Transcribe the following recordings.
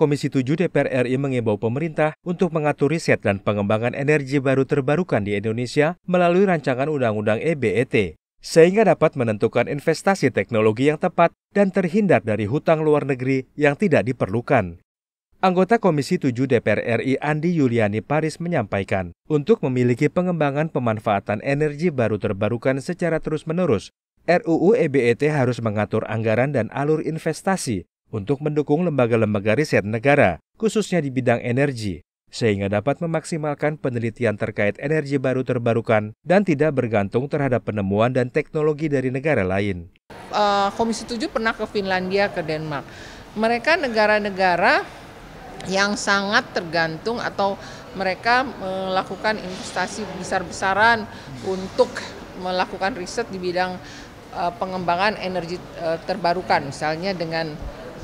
Komisi 7 DPR RI mengimbau pemerintah untuk mengatur riset dan pengembangan energi baru terbarukan di Indonesia melalui rancangan Undang-Undang EBET, sehingga dapat menentukan investasi teknologi yang tepat dan terhindar dari hutang luar negeri yang tidak diperlukan. Anggota Komisi 7 DPR RI Andi Yuliani Paris menyampaikan, untuk memiliki pengembangan pemanfaatan energi baru terbarukan secara terus-menerus, RUU EBET harus mengatur anggaran dan alur investasi untuk mendukung lembaga-lembaga riset negara, khususnya di bidang energi, sehingga dapat memaksimalkan penelitian terkait energi baru terbarukan dan tidak bergantung terhadap penemuan dan teknologi dari negara lain. Eh, Komisi 7 pernah ke Finlandia, ke Denmark. Mereka negara-negara yang sangat tergantung atau mereka melakukan investasi besar-besaran untuk melakukan riset di bidang eh, pengembangan energi eh, terbarukan misalnya dengan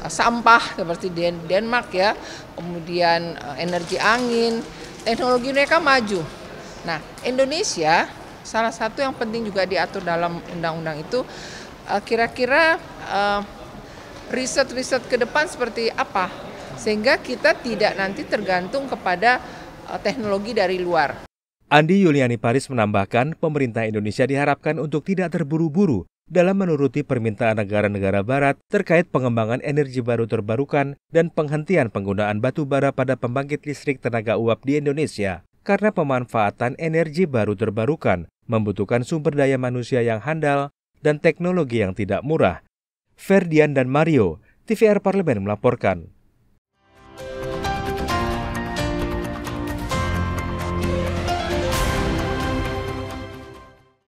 Eh, sampah seperti di Denmark ya, kemudian eh, energi angin, teknologi mereka maju. Nah, Indonesia salah satu yang penting juga diatur dalam undang-undang itu eh, kira-kira uh, riset-riset ke depan seperti apa sehingga kita tidak nanti tergantung kepada uh, teknologi dari luar. Andi Yuliani Paris menambahkan, pemerintah Indonesia diharapkan untuk tidak terburu-buru dalam menuruti permintaan negara-negara barat terkait pengembangan energi baru terbarukan dan penghentian penggunaan batu bara pada pembangkit listrik tenaga uap di Indonesia karena pemanfaatan energi baru terbarukan membutuhkan sumber daya manusia yang handal dan teknologi yang tidak murah. Ferdian dan Mario, TVR Parlemen melaporkan.